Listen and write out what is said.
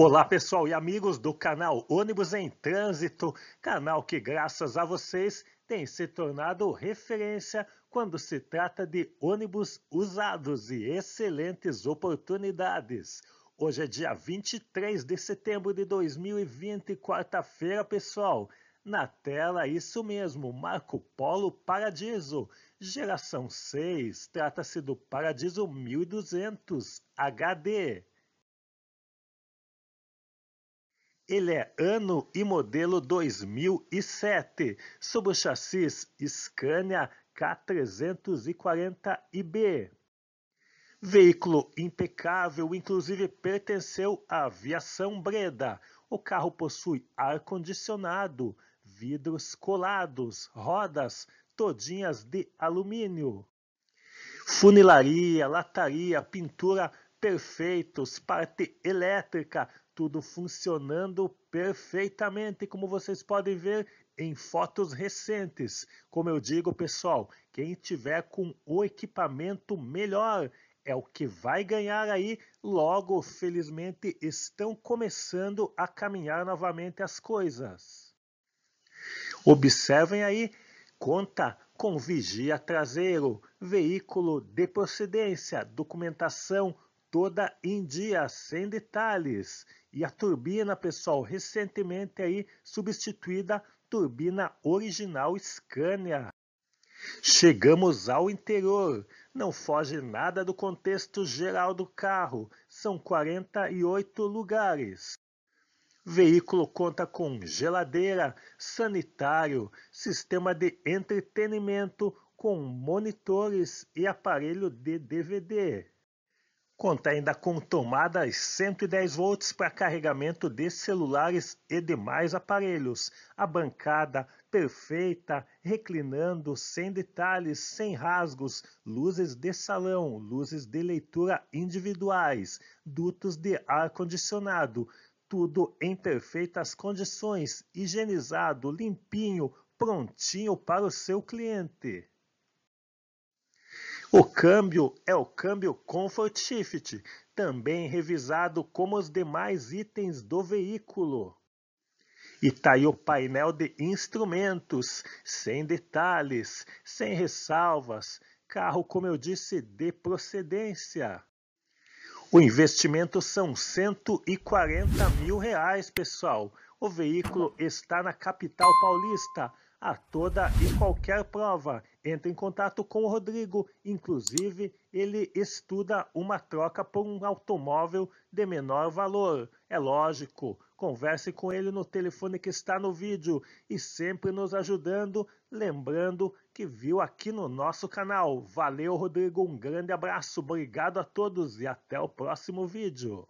Olá pessoal e amigos do canal Ônibus em Trânsito, canal que graças a vocês tem se tornado referência quando se trata de ônibus usados e excelentes oportunidades. Hoje é dia 23 de setembro de 2020, quarta-feira pessoal. Na tela, isso mesmo, Marco Polo Paradiso, geração 6, trata-se do Paradiso 1200 HD. Ele é ano e modelo 2007, sob o chassis Scania K340IB. Veículo impecável, inclusive pertenceu à aviação Breda. O carro possui ar-condicionado, vidros colados, rodas todinhas de alumínio. Funilaria, lataria, pintura perfeitos, parte elétrica, tudo funcionando perfeitamente, como vocês podem ver em fotos recentes. Como eu digo, pessoal, quem tiver com o equipamento melhor é o que vai ganhar aí. Logo, felizmente, estão começando a caminhar novamente as coisas. Observem aí, conta com vigia traseiro, veículo de procedência, documentação toda em dia, sem detalhes. E a turbina, pessoal, recentemente aí substituída turbina original Scania. Chegamos ao interior. Não foge nada do contexto geral do carro. São 48 lugares. Veículo conta com geladeira, sanitário, sistema de entretenimento com monitores e aparelho de DVD. Conta ainda com tomadas 110 volts para carregamento de celulares e demais aparelhos. A bancada perfeita, reclinando, sem detalhes, sem rasgos, luzes de salão, luzes de leitura individuais, dutos de ar-condicionado, tudo em perfeitas condições, higienizado, limpinho, prontinho para o seu cliente. O câmbio é o câmbio Comfort Shift, também revisado como os demais itens do veículo. E tá aí o painel de instrumentos, sem detalhes, sem ressalvas, carro, como eu disse, de procedência. O investimento são 140 mil reais, pessoal. O veículo está na capital paulista a toda e qualquer prova. Entra em contato com o Rodrigo, inclusive ele estuda uma troca por um automóvel de menor valor. É lógico, converse com ele no telefone que está no vídeo e sempre nos ajudando, lembrando que viu aqui no nosso canal. Valeu, Rodrigo, um grande abraço, obrigado a todos e até o próximo vídeo.